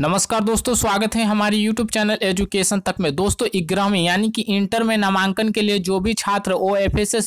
नमस्कार दोस्तों स्वागत है हमारे YouTube चैनल एजुकेशन तक में दोस्तों इग्रह में यानी कि इंटर में नामांकन के लिए जो भी छात्र ओ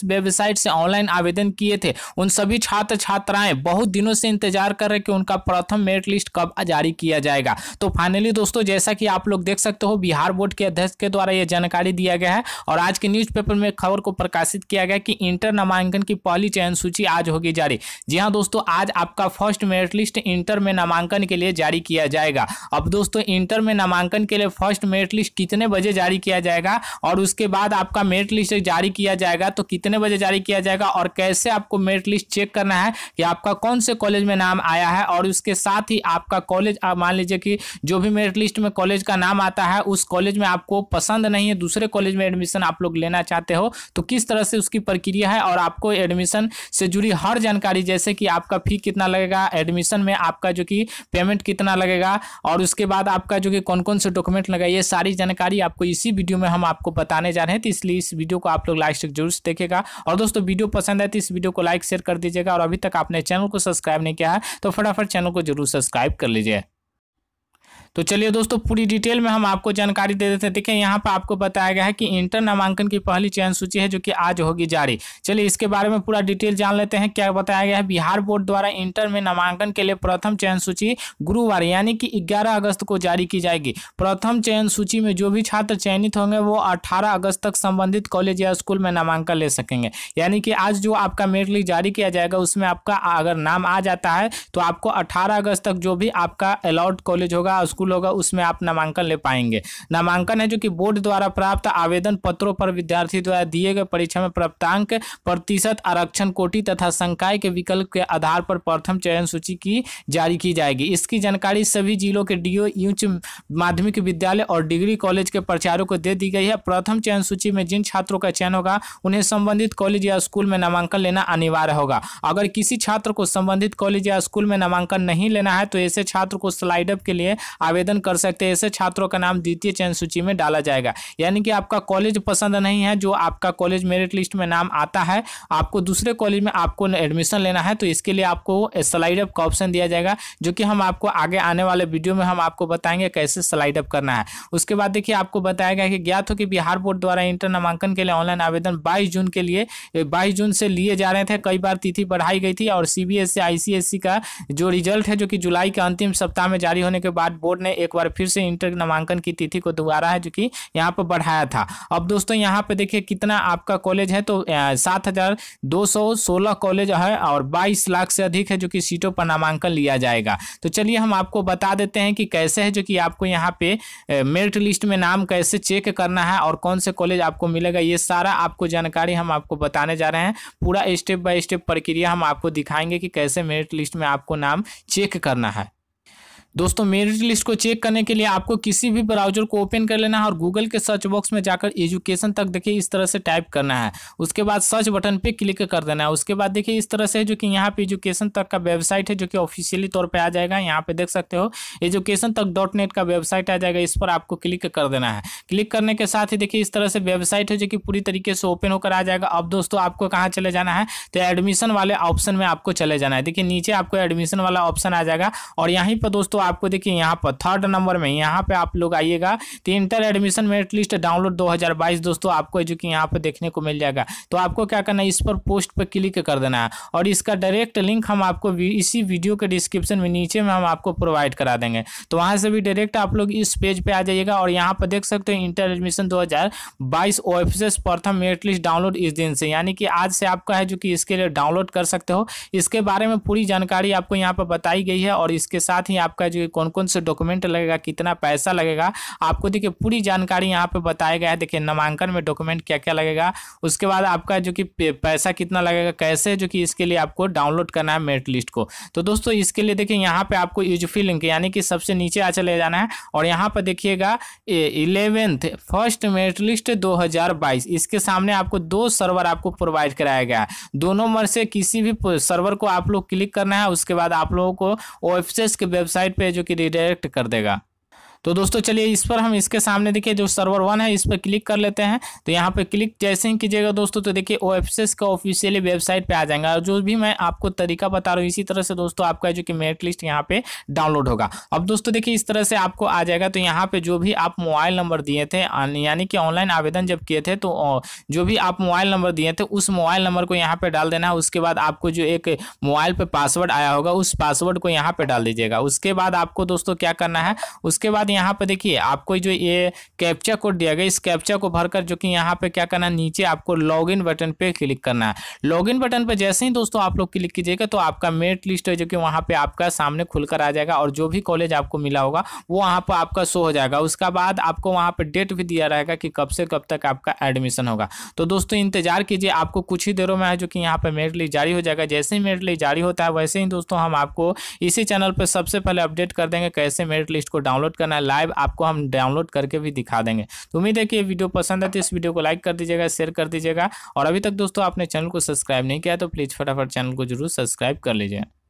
वेबसाइट से ऑनलाइन आवेदन किए थे उन सभी छात्र छात्राएं बहुत दिनों से इंतजार कर रहे हैं कि उनका प्रथम मेरिट लिस्ट कब जारी किया जाएगा तो फाइनली दोस्तों जैसा कि आप लोग देख सकते हो बिहार बोर्ड के अध्यक्ष के द्वारा यह जानकारी दिया गया है और आज के पेपर में खबर को प्रकाशित किया गया कि इंटर नामांकन की पहली चयन सूची आज होगी जारी जी हाँ दोस्तों आज आपका फर्स्ट मेरिट लिस्ट इंटर में नामांकन के लिए जारी किया जाएगा अब दोस्तों इंटर में नामांकन के लिए फर्स्ट मेरिट लिस्ट कितने बजे जारी किया जाएगा और उसके बाद आपका मेरिट लिस्ट जारी किया जाएगा तो कितने बजे जारी किया जाएगा और कैसे आपको मेरिट लिस्ट चेक करना है कि आपका कौन से कॉलेज में नाम आया है और उसके साथ ही आपका कॉलेज आप मान लीजिए कि जो भी मेरिट लिस्ट में कॉलेज का नाम आता है उस कॉलेज में आपको पसंद नहीं है दूसरे कॉलेज में एडमिशन आप लोग लेना चाहते हो तो किस तरह से उसकी प्रक्रिया है और आपको एडमिशन से जुड़ी हर जानकारी जैसे कि आपका फी कितना लगेगा एडमिशन में आपका जो कि पेमेंट कितना लगेगा और उसके बाद आपका जो कि कौन कौन से डॉक्यूमेंट लगा ये सारी जानकारी आपको इसी वीडियो में हम आपको बताने जा रहे हैं तो इसलिए इस वीडियो को आप लोग लाइक से जरूर देखेगा और दोस्तों वीडियो पसंद है तो इस वीडियो को लाइक शेयर कर दीजिएगा और अभी तक आपने चैनल को सब्सक्राइब नहीं किया है तो फटाफट चैनल को जरूर सब्सक्राइब कर लीजिए तो चलिए दोस्तों पूरी डिटेल में हम आपको जानकारी दे देते हैं देखिए यहाँ पर आपको बताया गया है कि इंटर नामांकन की पहली चयन सूची है जो कि आज होगी जारी चलिए इसके बारे में पूरा डिटेल जान लेते हैं क्या बताया गया है बिहार बोर्ड द्वारा इंटर में नामांकन के लिए प्रथम चयन सूची गुरुवार यानी कि ग्यारह अगस्त को जारी की जाएगी प्रथम चयन सूची में जो भी छात्र चयनित होंगे वो अठारह अगस्त तक संबंधित कॉलेज या स्कूल में नामांकन ले सकेंगे यानी कि आज जो आपका मेरिट लिस्ट जारी किया जाएगा उसमें आपका अगर नाम आ जाता है तो आपको अठारह अगस्त तक जो भी आपका अलाउड कॉलेज होगा वाला स्कूल होगा उसमें आप नामांकन ले पाएंगे नामांकन है जो कि बोर्ड द्वारा प्राप्त आवेदन पत्रों पर विद्यार्थी द्वारा दिए गए परीक्षा में प्राप्तांक प्रतिशत आरक्षण कोटि तथा संकाय के विकल्प के आधार पर प्रथम चयन सूची की जारी की जाएगी इसकी जानकारी सभी जिलों के डीओ उच्च माध्यमिक विद्यालय और डिग्री कॉलेज के प्रचारों को दे दी गई है प्रथम चयन सूची में जिन छात्रों का चयन होगा उन्हें संबंधित कॉलेज या स्कूल में नामांकन लेना अनिवार्य होगा अगर किसी छात्र को संबंधित कॉलेज या स्कूल में नामांकन नहीं लेना है तो ऐसे छात्र को स्लाइडअप के लिए आवेदन कर सकते हैं ऐसे छात्रों का नाम द्वितीय चयन सूची में डाला जाएगा यानी कि आपका कॉलेज पसंद नहीं है जो आपका कॉलेज मेरिट लिस्ट में नाम आता है आपको दूसरे कॉलेज में आपको एडमिशन लेना है तो इसके लिए आपको स्लाइड अप का ऑप्शन दिया जाएगा जो कि हम आपको आगे आने वाले वीडियो में हम आपको बताएंगे कैसे स्लाइड अप करना है उसके बाद देखिए आपको बताया गया कि ज्ञात हो कि बिहार बोर्ड द्वारा इंटर नामांकन के लिए ऑनलाइन आवेदन बाईस जून के लिए बाईस जून से लिए जा रहे थे कई बार तिथि बढ़ाई गई थी और सी बी एस का जो रिजल्ट है जो कि जुलाई के अंतिम सप्ताह में जारी होने के बाद बोर्ड ने एक बार फिर से इंटर नामांकन की तिथि को दोबारा है जो कि यहाँ पर बढ़ाया था अब दोस्तों यहाँ पे देखिए कितना आपका कॉलेज है तो सात हजार दो सौ सोलह कॉलेज है और बाईस लाख से अधिक है जो कि सीटों पर नामांकन लिया जाएगा तो चलिए हम आपको बता देते हैं कि कैसे है जो कि आपको यहाँ पे मेरिट लिस्ट में नाम कैसे चेक करना है और कौन से कॉलेज आपको मिलेगा ये सारा आपको जानकारी हम आपको बताने जा रहे हैं पूरा स्टेप बाय स्टेप प्रक्रिया हम आपको दिखाएंगे कि कैसे मेरिट लिस्ट में आपको नाम चेक करना है दोस्तों मेरिट लिस्ट को चेक करने के लिए आपको किसी भी ब्राउजर को ओपन कर लेना है और गूगल के सर्च बॉक्स में जाकर एजुकेशन तक देखिए इस तरह से टाइप करना है उसके बाद सर्च बटन पे क्लिक कर देना है उसके बाद देखिए इस तरह से जो कि यहाँ पे एजुकेशन तक का वेबसाइट है जो कि ऑफिशियली तौर पर आ जाएगा यहाँ पे देख सकते हो एजुकेशन तक डॉट नेट का वेबसाइट आ जाएगा इस पर आपको क्लिक कर देना है क्लिक करने के साथ ही देखिए इस तरह से वेबसाइट है जो कि पूरी तरीके से ओपन होकर आ जाएगा अब दोस्तों आपको कहाँ चले जाना है तो एडमिशन वाले ऑप्शन में आपको चले जाना है देखिए नीचे आपको एडमिशन वाला ऑप्शन आ जाएगा और यहीं पर दोस्तों आपको देखिए यहाँ पर थर्ड नंबर में यहाँ पे आप लोग आइएगा तो inter admission merit list download 2022 दोस्तों आपको जो कि यहाँ पे देखने को मिल जाएगा तो आपको क्या करना है इस पर पोस्ट पर क्लिक कर देना है और इसका डायरेक्ट लिंक हम आपको इसी वीडियो के डिस्क्रिप्शन में नीचे में हम आपको प्रोवाइड करा देंगे तो वहाँ से भी डायरेक्ट आप लोग इस पेज पर आ जाइएगा और यहाँ पर देख सकते हैं इंटर एडमिशन दो हज़ार बाईस प्रथम मेरिट लिस्ट डाउनलोड इस दिन से यानी कि आज से आपका है जो कि इसके लिए डाउनलोड कर सकते हो इसके बारे में पूरी जानकारी आपको यहाँ पर बताई गई है और इसके साथ ही आपका जो कौन कौन से डॉक्यूमेंट लगेगा कितना पैसा लगेगा आपको देखिए पूरी जानकारी यहाँ पे बताया गया है देखिए नामांकन में डॉक्यूमेंट क्या क्या लगेगा उसके बाद आपका जो कि पैसा कितना लगेगा कैसे जो कि इसके लिए आपको डाउनलोड करना है मेरिट लिस्ट को तो दोस्तों इसके लिए देखिए यहाँ पर आपको यूजफी लिंक यानी कि सबसे नीचे आ चले जाना है और यहाँ पर देखिएगा इलेवेंथ फर्स्ट मेरिट लिस्ट दो इसके सामने आपको दो सर्वर आपको प्रोवाइड कराया गया है दोनों मर से किसी भी सर्वर को आप लोग क्लिक करना है उसके बाद आप लोगों को ओएफसीएस के वेबसाइट पेजों की रिडायरेक्ट कर देगा तो दोस्तों चलिए इस पर हम इसके सामने देखिए जो सर्वर वन है इस पर क्लिक कर लेते हैं तो यहाँ पे क्लिक जैसे ही कीजिएगा दोस्तों तो देखिए ओ का ऑफिशियली वेबसाइट पे आ जाएगा और जो भी मैं आपको तरीका बता रहा हूँ इसी तरह से दोस्तों आपका जो कि मेरिट लिस्ट यहाँ पे डाउनलोड होगा अब दोस्तों देखिए इस तरह से आपको आ जाएगा तो यहाँ पे जो भी आप मोबाइल नंबर दिए थे यानी कि ऑनलाइन आवेदन जब किए थे तो जो भी आप मोबाइल नंबर दिए थे उस मोबाइल नंबर को यहाँ पे डाल देना है उसके बाद आपको जो एक मोबाइल पे पासवर्ड आया होगा उस पासवर्ड को यहाँ पे डाल दीजिएगा उसके बाद आपको दोस्तों क्या करना है उसके बाद यहाँ पे देखिए आपको जो ये कैप्चा कोड दिया गया इस कैप्चा को भरकर जो कि यहाँ पे क्या करना है नीचे आपको लॉगिन बटन पे क्लिक करना है लॉगिन बटन पे जैसे ही दोस्तों आप लोग क्लिक कीजिएगा तो आपका मेरिट लिस्ट है जो कि वहाँ पे आपका सामने खुलकर आ जाएगा और जो भी कॉलेज आपको मिला होगा वो वहाँ पर आपका शो हो जाएगा उसका बाद आपको वहाँ पर डेट भी दिया रहेगा कि कब से कब तक आपका एडमिशन होगा तो दोस्तों इंतजार कीजिए आपको कुछ ही देरों में है जो कि यहाँ पर मेरिट लिस्ट जारी हो जाएगा जैसे ही मेरिट लिस्ट जारी होता है वैसे ही दोस्तों हम आपको इसी चैनल पर सबसे पहले अपडेट कर देंगे कैसे मेरिट लिस्ट को डाउनलोड करना है लाइव आपको हम डाउनलोड करके भी दिखा देंगे तो उम्मीद है कि ये वीडियो पसंद है तो इस वीडियो को लाइक कर दीजिएगा शेयर कर दीजिएगा और अभी तक दोस्तों आपने चैनल को सब्सक्राइब नहीं किया तो प्लीज़ फटाफट चैनल को जरूर सब्सक्राइब कर लीजिए